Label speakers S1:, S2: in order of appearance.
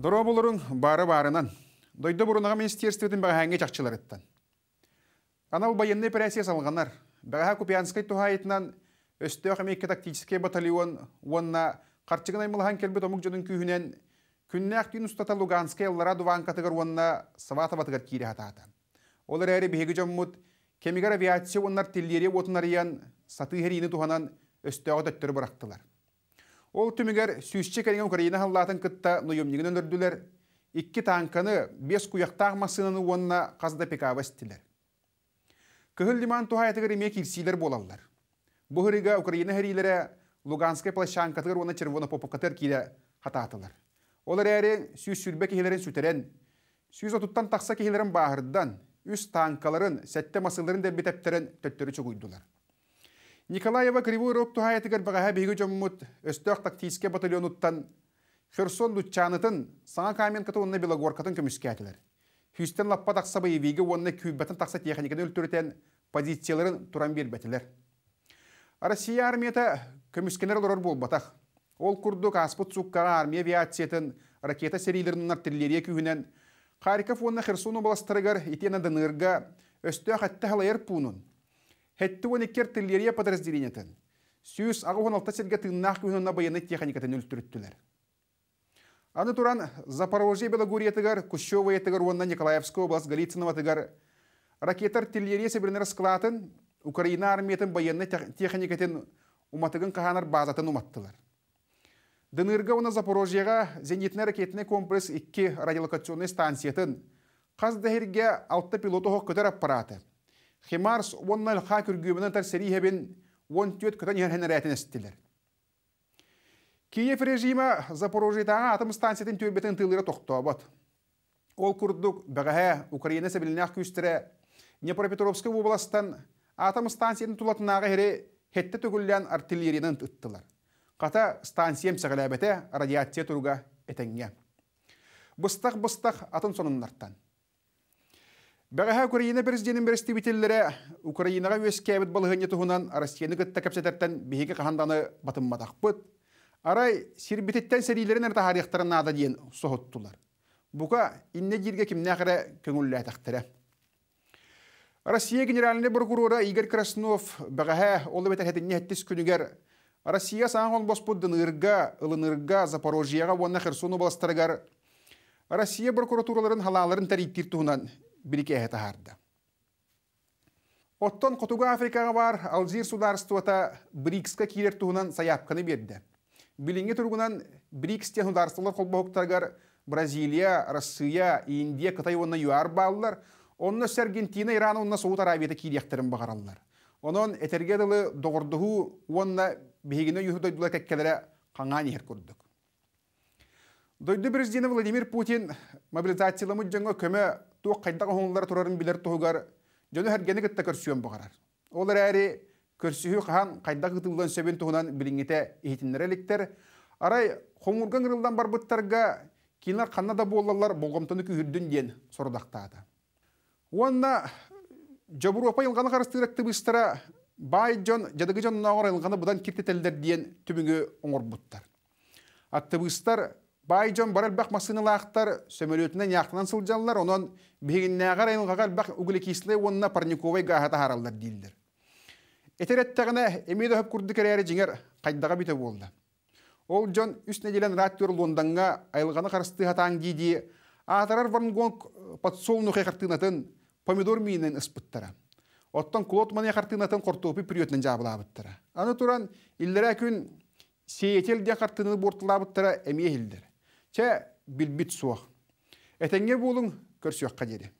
S1: Дұро болырын бары барынан. Дойды бұрыныға министерстветін бағаңе жақшылар еттен. Анал байынны операция салғанар. Купианскай туға айтынан өсті өқамекке тактический батальон онна қартчығын аймылған келбет омық жүдің күйінен күнне ақтүйін ұстата Луганскай аллара дуван қатығыр онна савата батығыр кейрі ататы. Олар әрі бігі жаммуд, кемігар авиация онлар тілдері сатығы әрі ені туғанан өсті өттірі бұрақтылар. Ол түмігер сүйшчі кәлген Украина халлатын кытта нұйымнеген өндірділер. Икки танканы бес куяқтақ масынаны онына қазда пекава істілер. Күхіл лиман тухайатығыр еме келсейлер болалар. Бұхырыға Украина хәрилері Луганскай плащанкатығыр оны червона попокатыр кейлі хататылар. Олар әрі сүйіс сүрбе кейлерін сүтерен, сүйіз отуттан тақса кейлерін бағырдан, үс танкаларын, сәтте масыларын дәрбетептерін төттері чөгүйділер. Николаева Кривой Рог тухаятыгар бағаға жоммут өстөк тактийске батальонуттан Херсон Луччанытын саңа камен каты онны Белогоркатын көміске әтілер. Хүстен лаппа тақсабы евейге онны күйбетін тақса техниканы өлтүрөтен позицияларын туран бербәтілер. Россия армията көміскенер лорор болбатақ. Ол күрдік аспыт сұққаға армия авиациятын ракета серийлерінің артиллерия күйінен Харьков онны Херсон областырыгар итен адынырға өстөк әтті халайыр пунын Хеттуон еккер тыллерия подразделениятын. Сүйіс ағы алта серге тыннақ көнінна баяны техникатын өлтүріттілер. Аны туран Запорожье Белогориятыгар, Кущева етігар, уонна Николаевская область, Голицынова тыгар. Ракетар тыллерия себірінер скылатын, Украина армиятын баяны техникатын уматыгын каханар базатын уматтылар. Дынырға уна Запорожьеға зенитне ракетіне комплекс 2 радиолокационный станциятын, қаз дәхерге алты пилоты хоқ көтер аппараты – Химарс онна лха күргүмүнө тар сери хебин он төт көтөн эстилер. Киев режима Запорожьедағы атом станциятын төрбетін тылыра тоқтабат. Ол күрдік бәғәһә Украина сәбілінәқ күстірі Днепропетровск областан атом станциятын тулатынағы хере хетті төгіллән артиллерияның тұттылар. Қата станциям сәғіләбеті радиация тұруға әтенге. Бұстақ-бұстақ атын сонынларттан. Бәғәһә Украина президентін бірістебетелері Украинаға өз кәбіт балығыне тұғынан Растияны күтті кәпсететтен бейге батынмадақ бұд. Арай сирбететтен сәрилерін әрті харияқтарына ада дейін соғыттылар. инне жерге кімне қара көңілі әтіқтірі. Россия генеральный прокурора Игорь Краснов бәғәһә олы бәтір әтінне әттіс күнігер Россия саңғын боспұддың ұрға, ылынырға, Запорожияға, онна Херсон областарығар Россия прокуратураларын халаларын тәрейттер бирикеһэтэ харда. Оттон Котуга Африкаға бар Алжир сударствота БРИКСка кирер туһунан саяпканы берді. Билинге тургунан БРИКС тен сударстволар колбохтаргар Бразилия, Россия, Индия, Кытай онна юар бааллар, онна Аргентина, Иран онна Сауд Арабияда киректерин багараллар. Онон этерге дылы доғырдығу онна бігігіне юхудай кәккелері қаңа нехер көрдік. Дойды президенті Владимир Путин мобилизацияламы жаңа көмі ту кайдак хоңлар турарын билер тугар жөну хергени кытта көрсүөн багарар олар әри көрсүһү хаан кайдак ытылдан сөбүн туһунан билиңите ихитиннер арай хомурган ырылдан барбыттарга кина канна да буоллалар ден күһүрдүн диэн сордактаата уонна жобурупа ылганы байжон баай жон жадыгы жон наогор ылганы будан киртетелдер диэн түбүңү буттар аттыбыстар бар жон барар бақ машиналақтар сөмөлөтүнөн яқтынан сылжаллар, онон бегиннәгәр айылгагар бақ углекисле онна парниковый гахата харалдар дилдер. Этереттегене эмиде хөп күрдү керәре жиңер кайдага бите болду. Ол жон үс неделен раттыр Лондонга айылганы карысты хатаң диди. Атарар вангонг подсолнух э хартынатын помидор минен испыттара. Оттан кулот қартынатын э хартынатын кортопи приютнен жабылабыттара. Аны туран иллерә күн сеетел де хартыны бортылабыттара эмиехилдер. Че билбит суақ. Әтенге болың көрсуаққа деді.